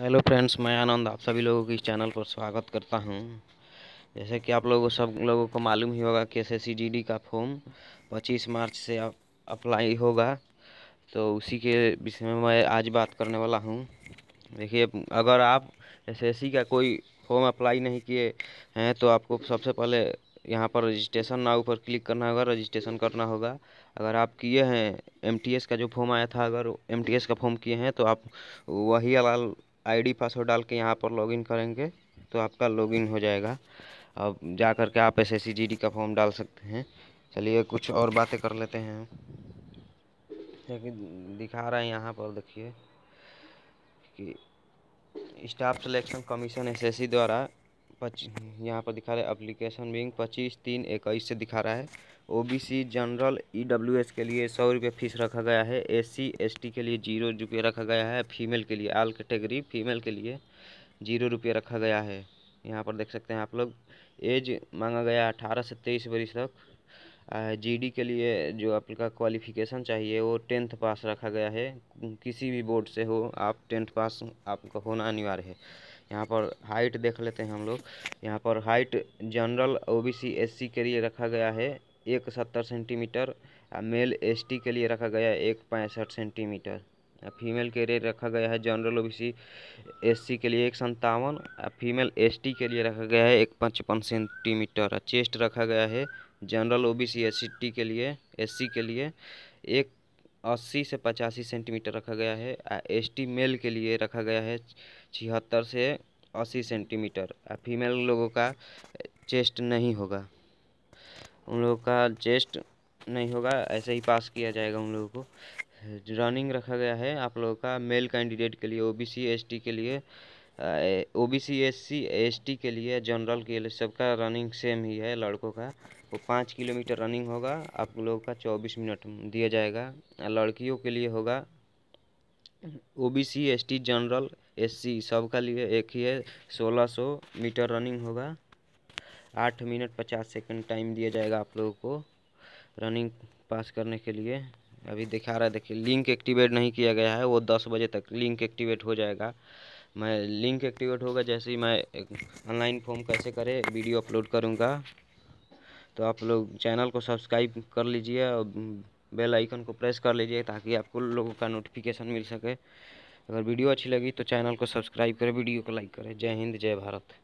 hello friends मैं आनंद आप सभी लोगों के इस चैनल पर स्वागत करता हूं जैसे कि आप लोगों सब लोगों को मालूम ही होगा कि एस का फॉर्म 25 मार्च से आप अप्लाई होगा तो उसी के विषय में मैं आज बात करने वाला हूं देखिए अगर आप एस का कोई फॉर्म अप्लाई नहीं किए हैं तो आपको सबसे पहले यहाँ पर रजिस्ट्रेशन नाउ पर क्लिक करना होगा रजिस्ट्रेशन करना होगा अगर आप किए हैं एमटीएस का जो फॉर्म आया था अगर एमटीएस का फॉर्म किए हैं तो आप वही अलाल आईडी पासवर्ड डाल के यहाँ पर लॉगिन करेंगे तो आपका लॉगिन हो जाएगा अब जा कर के आप एस एस का फॉर्म डाल सकते हैं चलिए कुछ और बातें कर लेते हैं दिखा रहा है यहाँ पर देखिए कि स्टाफ सिलेक्शन कमीशन एस द्वारा पच यहाँ पर दिखा रहा है अप्लीकेशन बिंग पच्चीस तीन इक्कीस से दिखा रहा है ओबीसी जनरल ईडब्ल्यूएस के लिए सौ रुपये फीस रखा गया है एससी एसटी के लिए जीरो रुपये रखा गया है फीमेल के लिए आल कैटेगरी फीमेल के लिए जीरो रुपये रखा गया है यहाँ पर देख सकते हैं आप लोग एज मांगा गया अठारह से तेईस वर्ष तक जीडी के लिए जो आपका क्वालिफिकेशन चाहिए वो टेंथ पास रखा गया है किसी भी बोर्ड से हो आप टेंथ पास आपका होना अनिवार्य है यहाँ पर हाइट देख लेते हैं हम लोग यहाँ पर हाइट जनरल ओबीसी एससी के लिए रखा गया है एक सत्तर सेंटीमीटर मेल एसटी के लिए रखा गया है एक पैंसठ सेंटीमीटर फीमेल के रेट रखा गया है जनरल ओबीसी एससी के लिए एक संतावन फीमेल एसटी के लिए रखा गया है एक पचपन सेंटीमीटर चेस्ट रखा गया है जनरल ओबीसी एसटी के लिए एससी के लिए एक अस्सी से पचासी सेंटीमीटर रखा गया है एसटी मेल के लिए रखा गया है छिहत्तर से अस्सी सेंटीमीटर फीमेल लोगों का चेस्ट नहीं होगा उन लोगों का चेस्ट नहीं होगा ऐसे ही पास किया जाएगा उन लोगों को रनिंग रखा गया है आप लोगों का मेल कैंडिडेट के लिए ओबीसी एसटी के लिए ओबीसी एससी एसटी के लिए जनरल के लिए सबका रनिंग सेम ही है लड़कों का वो पाँच किलोमीटर रनिंग होगा आप लोगों का चौबीस मिनट दिया जाएगा लड़कियों के लिए होगा O B C S T general S C सबका लिए एक ही है सोलह सौ मीटर रनिंग होगा आठ मिनट पचास सेकंड टाइम दिया जाएगा आप लोगों को रनिंग पास करने के लिए अभी दिखा रहा है देखिए लिंक एक्टिवेट नहीं किया गया है वो दस बजे तक लिंक एक्टिवेट हो जाएगा मैं लिंक एक्टिवेट होगा जैसे ही मैं ऑनलाइन फॉर्म कैसे करें वीडियो अपलोड करूँगा तो आप लोग चैनल को सब्सक्राइब कर लीजिए और बेल आइकन को प्रेस कर लीजिए ताकि आपको लोगों का नोटिफिकेशन मिल सके अगर वीडियो अच्छी लगी तो चैनल को सब्सक्राइब करें वीडियो को लाइक करें जय हिंद जय भारत